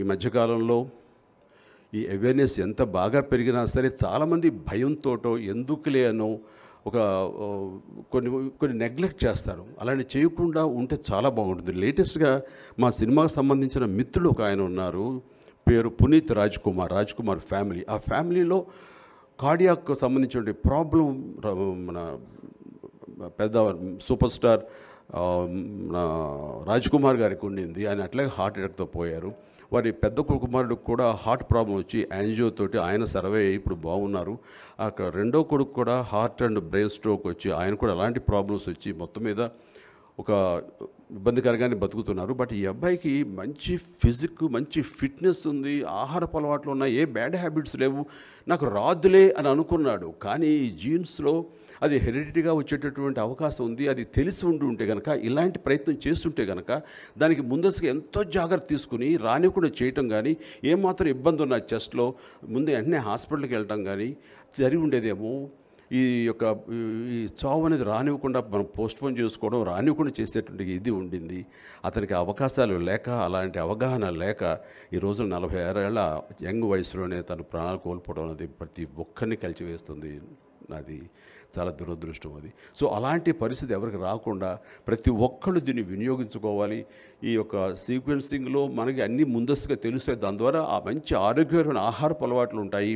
ఈ మధ్యకాలంలో ఈ అవేర్నెస్ ఎంత బాగా పెరిగినా సరే చాలామంది భయంతోటో ఎందుకులే అనో ఒక కొన్ని కొన్ని నెగ్లెక్ట్ చేస్తారు అలాంటి చేయకుండా ఉంటే చాలా బాగుంటుంది లేటెస్ట్గా మా సినిమాకు సంబంధించిన మిత్రులు ఒక ఆయన ఉన్నారు పేరు పునీత్ రాజ్ కుమార్ రాజ్ కుమార్ ఫ్యామిలీ ఆ ఫ్యామిలీలో కార్డియాక్ సంబంధించిన ప్రాబ్లం మన పెద్ద సూపర్ స్టార్ రాజ్ కుమార్ గారికి ఉండింది ఆయన అట్లాగే హార్ట్ అటాక్తో పోయారు వారి పెద్ద కుమారుడికి కూడా హార్ట్ ప్రాబ్లం వచ్చి తోటి ఆయన సర్వే అయ్యి ఇప్పుడు బాగున్నారు అక్కడ రెండో కొడుకు కూడా హార్ట్ అండ్ బ్రెయిన్ స్ట్రోక్ వచ్చి ఆయన కూడా అలాంటి ప్రాబ్లమ్స్ వచ్చి మొత్తం మీద ఒక ఇబ్బందికరంగానే బతుకుతున్నారు బట్ ఈ అబ్బాయికి మంచి ఫిజిక్ మంచి ఫిట్నెస్ ఉంది ఆహార అలవాట్లు ఉన్నాయి ఏ బ్యాడ్ హ్యాబిట్స్ లేవు నాకు రాదులే అని అనుకున్నాడు కానీ ఈ జీన్స్లో అది హెరిడిటీగా వచ్చేటటువంటి అవకాశం ఉంది అది తెలిసి ఉండి ఉంటే కనుక ఇలాంటి ప్రయత్నం చేస్తుంటే కనుక దానికి ముందస్తుగా ఎంతో జాగ్రత్త తీసుకుని రానివ్వకుండా చేయటం కానీ ఏమాత్రం ఇబ్బంది ఉన్న చెస్ట్లో ముందే వెంటనే హాస్పిటల్కి వెళ్ళటం కానీ జరిగి ఉండేదేమో ఈ యొక్క ఈ చావు అనేది రానివ్వకుండా మనం పోస్ట్పోన్ చేసుకోవడం రానివ్వకుండా చేసేటువంటి ఇది ఉండింది అతనికి అవకాశాలు లేక అలాంటి అవగాహన లేక ఈ రోజున నలభై ఆరేళ్ల యంగ్ వయసులోనే తన ప్రాణాలు కోల్పోవడం అనేది ప్రతి ఒక్కరిని కలిచివేస్తుంది అది చాలా దురదృష్టం అది సో అలాంటి పరిస్థితి ఎవరికి రాకుండా ప్రతి ఒక్కళ్ళు దీన్ని వినియోగించుకోవాలి ఈ యొక్క సీక్వెన్సింగ్లో మనకి అన్ని ముందస్తుగా తెలుస్తాయి దాని ద్వారా ఆ మంచి ఆరోగ్యకరమైన ఆహారపు అలవాట్లు ఉంటాయి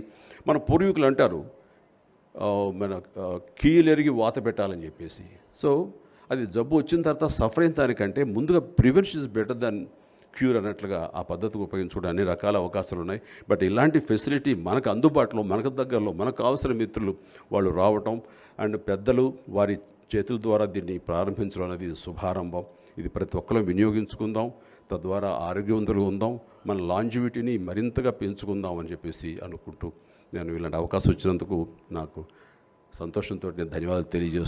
మన పూర్వీకులు అంటారు మన కీలెరిగి వాత పెట్టాలని చెప్పేసి సో అది జబ్బు వచ్చిన తర్వాత సఫర్ అయిన దానికంటే ముందుగా prevention is better than cure అన్నట్లుగా ఆ పద్ధతికి ఉపయోగించుకోవడం అన్ని రకాల అవకాశాలు ఉన్నాయి బట్ ఇలాంటి ఫెసిలిటీ మనకు అందుబాటులో మనకు దగ్గరలో మనకు అవసరం మిత్రులు వాళ్ళు రావటం అండ్ పెద్దలు వారి చేతుల ద్వారా దీన్ని ప్రారంభించడం అనేది శుభారంభం ఇది ప్రతి ఒక్కరం వినియోగించుకుందాం తద్వారా ఆరోగ్యవంతులు ఉందాం మన లాంజివిటీని మరింతగా పెంచుకుందాం అని చెప్పేసి అనుకుంటూ నేను ఇలాంటి అవకాశం వచ్చినందుకు నాకు సంతోషంతో నేను ధన్యవాదాలు తెలియజేస్తాను